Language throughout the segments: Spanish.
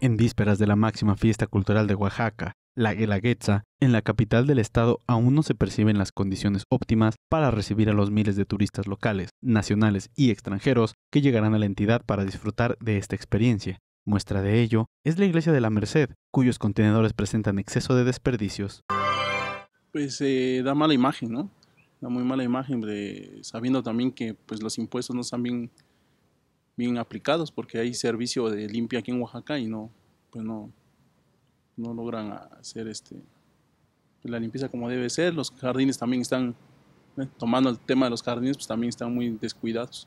En vísperas de la máxima fiesta cultural de Oaxaca, la Guelaguetza, en la capital del estado aún no se perciben las condiciones óptimas para recibir a los miles de turistas locales, nacionales y extranjeros que llegarán a la entidad para disfrutar de esta experiencia. Muestra de ello es la iglesia de la Merced, cuyos contenedores presentan exceso de desperdicios. Pues eh, da mala imagen, ¿no? Da muy mala imagen de, sabiendo también que pues los impuestos no están bien bien aplicados porque hay servicio de limpia aquí en Oaxaca y no, pues no, logran hacer este, pues la limpieza como debe ser. Los jardines también están, eh, tomando el tema de los jardines, pues también están muy descuidados.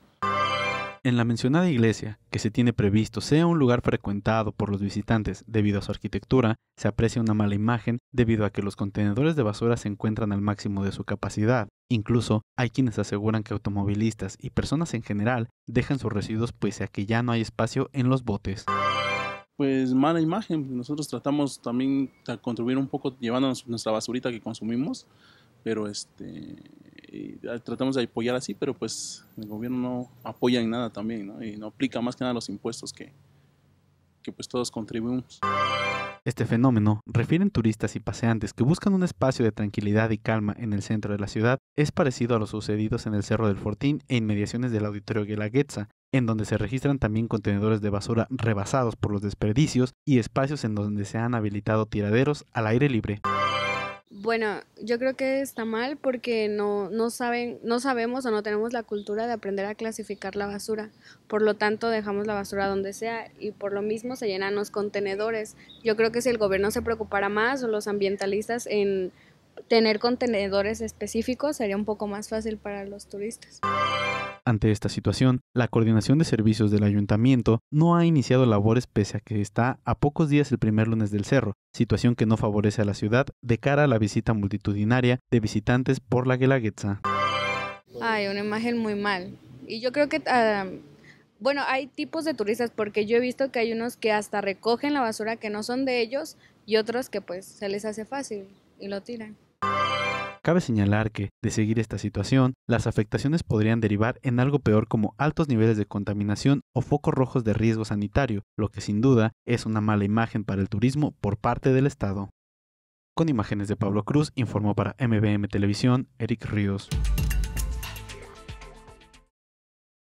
En la mencionada iglesia, que se tiene previsto sea un lugar frecuentado por los visitantes debido a su arquitectura, se aprecia una mala imagen debido a que los contenedores de basura se encuentran al máximo de su capacidad. Incluso hay quienes aseguran que automovilistas y personas en general dejan sus residuos pese a que ya no hay espacio en los botes pues mala imagen. Nosotros tratamos también de contribuir un poco llevándonos nuestra basurita que consumimos, pero este tratamos de apoyar así, pero pues el gobierno no apoya en nada también, Y no aplica más que nada los impuestos que, que pues todos contribuimos. Este fenómeno, refieren turistas y paseantes que buscan un espacio de tranquilidad y calma en el centro de la ciudad, es parecido a los sucedidos en el Cerro del Fortín e inmediaciones del Auditorio Guelaguetza, en donde se registran también contenedores de basura rebasados por los desperdicios y espacios en donde se han habilitado tiraderos al aire libre. Bueno, yo creo que está mal porque no, no, saben, no sabemos o no tenemos la cultura de aprender a clasificar la basura. Por lo tanto, dejamos la basura donde sea y por lo mismo se llenan los contenedores. Yo creo que si el gobierno se preocupara más o los ambientalistas en tener contenedores específicos, sería un poco más fácil para los turistas. Ante esta situación, la Coordinación de Servicios del Ayuntamiento no ha iniciado labores pese a que está a pocos días el primer lunes del cerro, situación que no favorece a la ciudad de cara a la visita multitudinaria de visitantes por la Guelaguetza. Hay una imagen muy mal. Y yo creo que ah, Bueno, hay tipos de turistas porque yo he visto que hay unos que hasta recogen la basura que no son de ellos y otros que pues se les hace fácil y lo tiran. Cabe señalar que, de seguir esta situación, las afectaciones podrían derivar en algo peor como altos niveles de contaminación o focos rojos de riesgo sanitario, lo que sin duda es una mala imagen para el turismo por parte del Estado. Con imágenes de Pablo Cruz, informó para MBM Televisión, Eric Ríos.